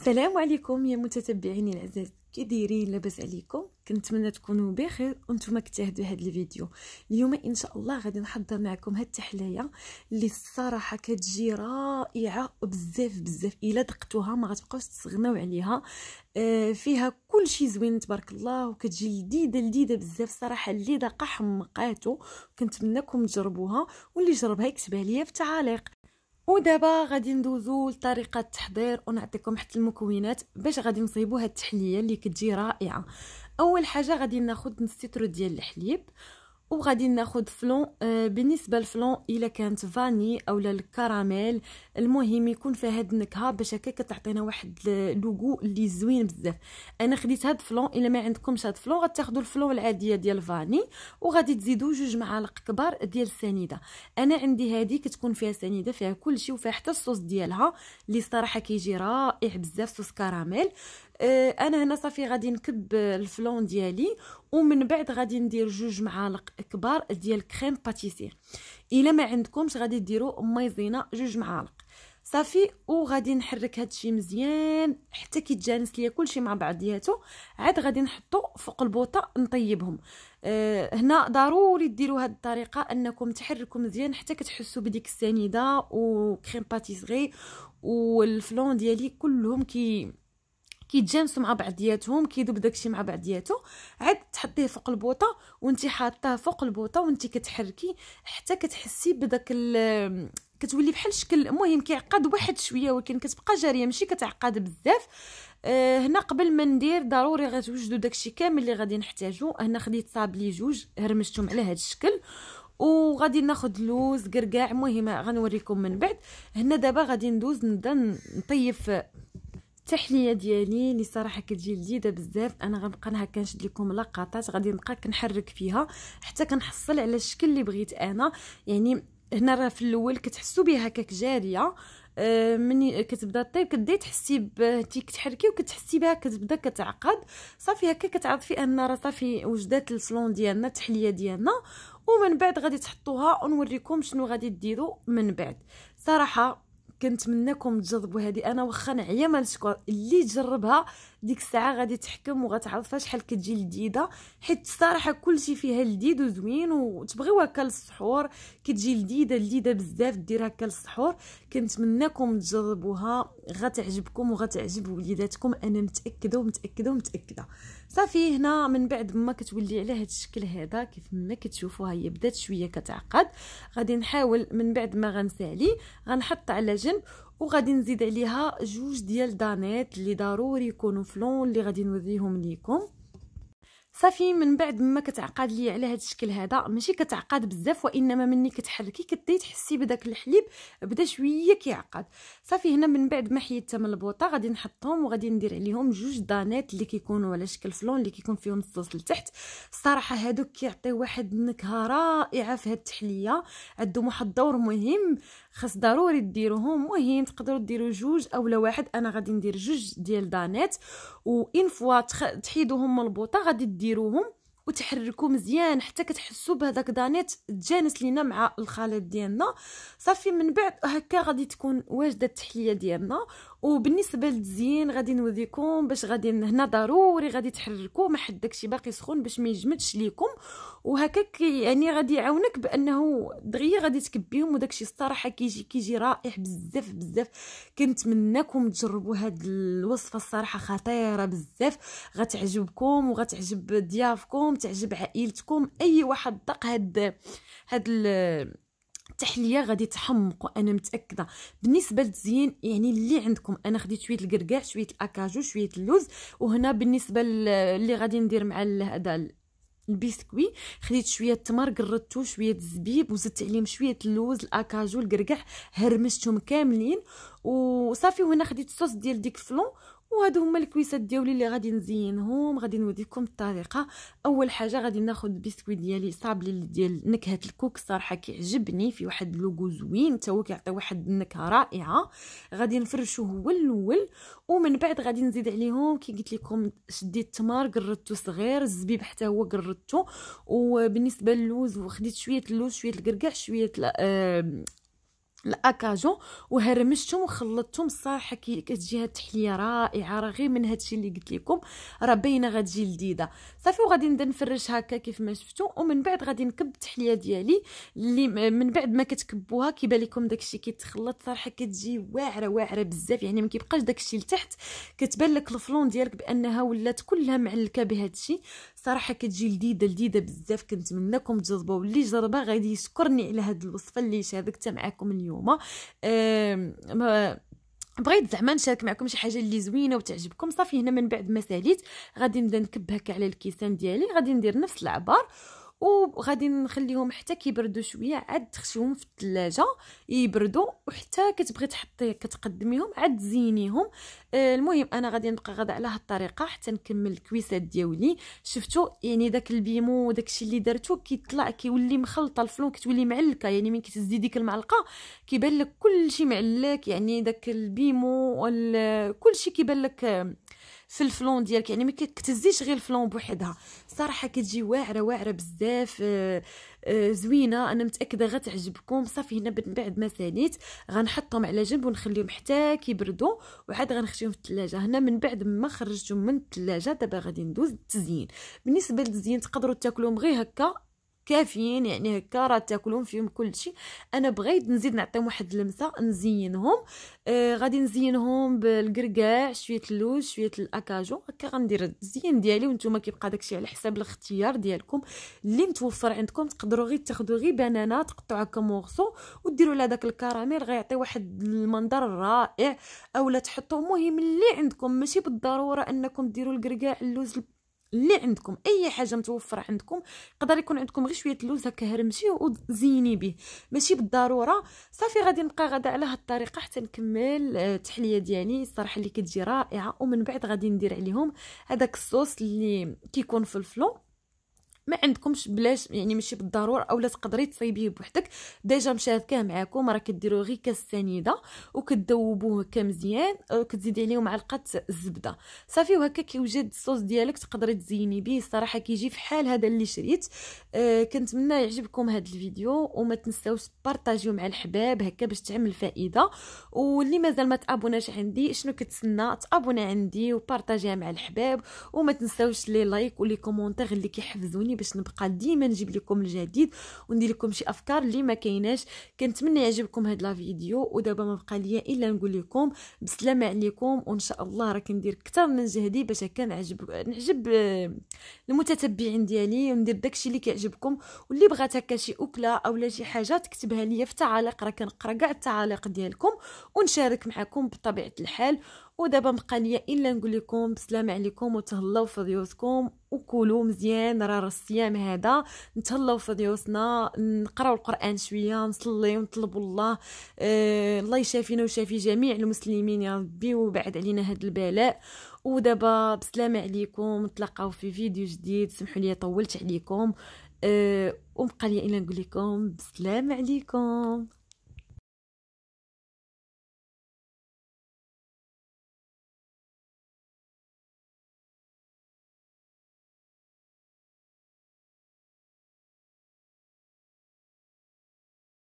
السلام عليكم يا متتبعيني العزاز كي دايرين لاباس عليكم كنتمنى تكونوا بخير وانتم كتهدوا هذا الفيديو اليوم ان شاء الله غادي نحضر معكم هاد التحلايه اللي الصراحه كتجي رائعه وبزاف بزاف الا دقتوها ما غتبقاوش تستغناو عليها آه، فيها كل شيء زوين تبارك الله وكتجي لذيذه لذيذه بزاف صراحه اللي داقه حمقاتو كنتمناكم تجربوها واللي جربها يكتبها ليا في التعاليق ودابا غادي ندوزو لطريقه التحضير ونعطيكم حتى المكونات باش غادي نصيبو هاد التحليه اللي كتجي رائعه اول حاجه غادي ناخد نص ديال الحليب وغادي ناخد فلون آه، بالنسبه للفلون الا كانت فاني اولا الكراميل المهم يكون فيها هاد النكهه باش هكاك كتعطينا واحد لوغو اللي زوين بزاف انا خديت هاد فلون الا ما عندكمش هاد فلون غتاخذوا الفلون العاديه ديال فاني وغادي تزيدوا جوج معالق كبار ديال السنيده انا عندي هادي كتكون فيها سنيده فيها كلشي وفيها حتى الصوص ديالها اللي صراحه كيجي رائع بزاف صوص كراميل آه، انا هنا صافي غادي نكب الفلون ديالي ومن بعد غادي ندير جوج معالق كبار ديال كريم باتيسير الا ما عندكمش غادي ديروا مايزينا جوج معالق صافي وغادي نحرك هادشي مزيان حتى كيتجانس ليا كلشي مع بعضياتو عاد غادي نحطو فوق البوطه نطيبهم أه هنا ضروري ديروا هاد الطريقه انكم تحركوا مزيان حتى كتحسوا بديك السنيده وكريم باتيسري والفلون ديالي كلهم كي كيتجانسوا مع بعضياتهم كيدوب داكشي مع بعضياته عاد تحطيه فوق البوطه وانت حاطاه فوق البوطه وانت كتحركي حتى كتحسي بداك كتولي بحال شكل المهم كيعقد واحد شويه ولكن كتبقى جاريه ماشي كتعقد بزاف أه هنا قبل ما ندير ضروري غتوجدوا داكشي كامل اللي غادي نحتاجو هنا خديت صابلي جوج هرمشتهم على هذا الشكل وغادي ناخذ لوز كركاع المهم غنوريكم من بعد هنا دابا غادي ندوز نبدا نطيب التحليه ديالي اللي صراحه كتجي لذيذه بزاف انا غنبقى نها كنشد لكم لقطات غادي نبقى كنحرك فيها حتى كنحصل على الشكل اللي بغيت انا يعني هنا راه في الاول كتحسوا بها هكاك جاريه آه، مني كتبدا طيب كدي تحسي بتي كتحركي وكتحسي بها كتبدا كتعقد صافي هكا كتعرفي ان راه صافي وجدات الصالون ديالنا التحليه ديالنا ومن بعد غادي تحطوها ونوريكم شنو غادي ديروا من بعد صراحه كنتمناكم تجربوا هذه انا واخا نعيا ما نشكر اللي جربها ديك الساعه غادي تحكم وغتعرف شحال كتجي لذيذه حيت الصراحه كلشي فيها لذيذ وزوين وتبغيو هكا للسحور كتجي لذيذه لذيذه بزاف دير هكا للسحور كنتمناكم تجربوها غتعجبكم وغتعجب وليداتكم انا متاكده ومتاكده ومتاكده صافي هنا من بعد ما كتولي على هذا الشكل هذا كيف ما كتشوفوها هي بدات شويه كتعقد غادي نحاول من بعد ما غنسالي غنحط على الجنب وغادي نزيد عليها جوج ديال دانيت اللي ضروري يكونوا فلون اللي غادي نوريهم ليكم صافي من بعد ما كتعقد لي على هذا الشكل هذا ماشي كتعقد بزاف وانما مني كتحركي كدي تحسي بداك الحليب بدا شويه كيعقد صافي هنا من بعد ما حيدتها من البوطه غادي نحطهم وغادي ندير عليهم جوج دانات اللي كيكونوا على شكل فلون اللي كيكون فيهم الصوص لتحت الصراحه هادوك كيعطيو واحد النكهه رائعه في هاد التحليه عندهم واحد الدور مهم خاص ضروري ديروهم وهين تقدروا ديروا جوج اولا واحد انا غادي ندير جوج ديال دانيت وان فوا تحيدوهم من البوطه غادي ديروهم وتحركوا مزيان حتى كتحسوا بهذاك دانيت تجانس لينا مع الخليط ديالنا صافي من بعد هكا غادي تكون واجده التحليه ديالنا وبالنسبه للتزيين غادي نوريكم باش غادي هنا ضروري غادي تحركوا ما حد داكشي باقي سخون باش ما يجمدش ليكم وهكاك يعني غادي يعاونك بانه دغيا غادي تكبيهم وداكشي الصراحه كيجي كيجي رائع بزاف بزاف كنتمناكم تجربوا هاد الوصفه الصراحه خطيره بزاف غتعجبكم وغتعجب ضيافكم تعجب عائلتكم اي واحد ذاق هاد هاد التحليه غادي تحمق انا متاكده بالنسبه للتزيين يعني اللي عندكم انا خديت شويه الكركاع شويه الاكاجو شويه اللوز وهنا بالنسبه اللي غادي ندير مع هذا البسكوي خديت شويه التمر قردته شويه الزبيب وزدت عليهم شويه اللوز الاكاجو الكركاع هرمشتهم كاملين وصافي وهنا خديت الصوص ديال ديك فلون وهادو هما الكويسات ديالي اللي غادي نزينهم غادي نوريكم الطريقه اول حاجه غادي ناخذ بسكوي ديالي صابلي ديال نكهه الكوك صراحه كيعجبني في واحد لوغو زوين حتى هو كيعطي واحد النكهه رائعه غادي نفرشو هو الاول ومن بعد غادي نزيد عليهم كي قلت لكم شديت التمر قردته صغير الزبيب حتى هو قردته وبالنسبه للوز وخديت شويه اللوز شويه القرقع شويه آه، الاكاجون وهرمشتهم وخلطتهم صراحه كتجي هاد التحليه رائعه راه غير من هادشي اللي قلت لكم راه باينه غتجي لذيذه صافي وغادي نبدا نفرش هكا كيف ما شفتوا ومن بعد غادي نكب التحليه ديالي اللي من بعد ما كتكبوها كيبان لكم داكشي كيتخلط صراحه كتجي واعره واعره بزاف يعني ما كيبقاش داكشي لتحت كتبان لك الفلون ديالك بانها ولات كلها معلكه بهادشي صراحه كتجي لذيذه لذيذه بزاف كنتمنىكم تجربوا واللي جربها غادي يشكرني على هاد الوصفه اللي شاركتها معكم اليوم أه بغيت زعما نشارك معكم شي حاجه اللي زوينه وتعجبكم صافي هنا من بعد ما ساليت غادي نبدا نكبها على الكيسان ديالي غادي ندير نفس العبار وغادي نخليهم حتى كيبردوا شويه عاد تخشيهم في الثلاجه يبردوا وحتى كتبغي تحطي كتقدميهم عاد تزينيهم آه المهم انا غادي نبقى غادا على هاد الطريقه حتى نكمل الكويسات ديالي شفتوا يعني داك البيمو داكشي اللي درتو كيطلع كيولي مخلطه الفلون كتولي معلكه يعني من كتزيد ديك المعلقه كيبان لك كلشي معلك يعني داك البيمو كلشي كيبان لك في الفلون ديالك يعني ما كتهزيش غير الفلون بوحدها صراحه كتجي واعره واعره بزاف آه, آه، زوينه انا متاكده غتعجبكم صافي هنا من بعد ما ساليت غنحطهم على جنب ونخليهم حتى كيبردوا وعاد غنخشيهم في الثلاجه هنا من بعد ما خرجتهم من الثلاجه دابا غادي ندوز التزيين بالنسبه للتزيين تقدروا تاكلوهم غير هكا كافيين يعني هكا راه تاكلهم فيهم كل شيء انا بغيت نزيد نعطيهم واحد اللمسه نزينهم آه غادي نزينهم بالقرقاع شويه اللوز شويه الاكاجو هكا غندير الزين ديالي وانتم كيبقى داكشي على حساب الاختيار ديالكم اللي متوفر عندكم تقدروا غير تاخذوا غير بنانه تقطعوها كمورسو وديروا لها داك الكراميل غيعطي واحد المنظر رائع اولا تحطوه المهم اللي عندكم ماشي بالضروره انكم ديروا القرقاع اللوز اللي عندكم اي حاجه متوفره عندكم يقدر يكون عندكم غير شويه اللوز هكا هرمشي وزيني به ماشي بالضروره صافي غادي نبقى غدا على هاد الطريقه حتى نكمل آه، التحليه ديالي الصراحه اللي كتجي رائعه ومن بعد غادي ندير عليهم هذاك الصوص اللي كيكون في الفلو ما عندكمش بلاش يعني ماشي بالضروره اولا تقدري تصايبيه بوحدك ديجا مشاركاه معاكم راه كديروا غير سنيده وكتذوبوه كمزيان وكتزيدي عليه معلقه الزبده صافي وهكا كيوجد الصوص ديالك تقدري تزيني به الصراحه كيجي في حال هذا اللي شريت أه كنتمنى يعجبكم هذا الفيديو وما تنساوش بارطاجيو مع الحباب هكا باش تعمل فائده واللي مازال ما تابوناش عندي شنو كتسنى تابونا عندي وبارطاجيها مع الحباب وما تنساوش لي لايك ولي كومونتير اللي كيحفزوني باش نبقى ديما نجيب لكم الجديد وندير لكم شي افكار اللي ما كايناش كنتمنى يعجبكم هاد لا فيديو ودابا ما بقى ليا الا نقول لكم بسلامه عليكم وان شاء الله راه كندير كثر من جهدي باش هكا نعجب نعجب آه، المتتبعين ديالي وندير داكشي اللي كيعجبكم واللي بغات هكا شي اكله اولا شي حاجه تكتبها ليا في التعاليق راه كنقرا كاع التعاليق ديالكم ونشارك معكم بطبيعه الحال ودابا بقى ليا الا نقول لكم بسلام عليكم وتهلاو في ضيوفكم وكلوا مزيان راه الصيام هذا نتهلاو في ضيوفنا نقراو القران شويه نصلي ونطلبوا الله آه الله يشافينا ويشافي جميع المسلمين يا ربي وبعد علينا هذا البلاء ودابا بسلام عليكم نتلاقاو في فيديو جديد سمحوا لي طولت عليكم آه ومبقى ليا الا نقول لكم بسلام عليكم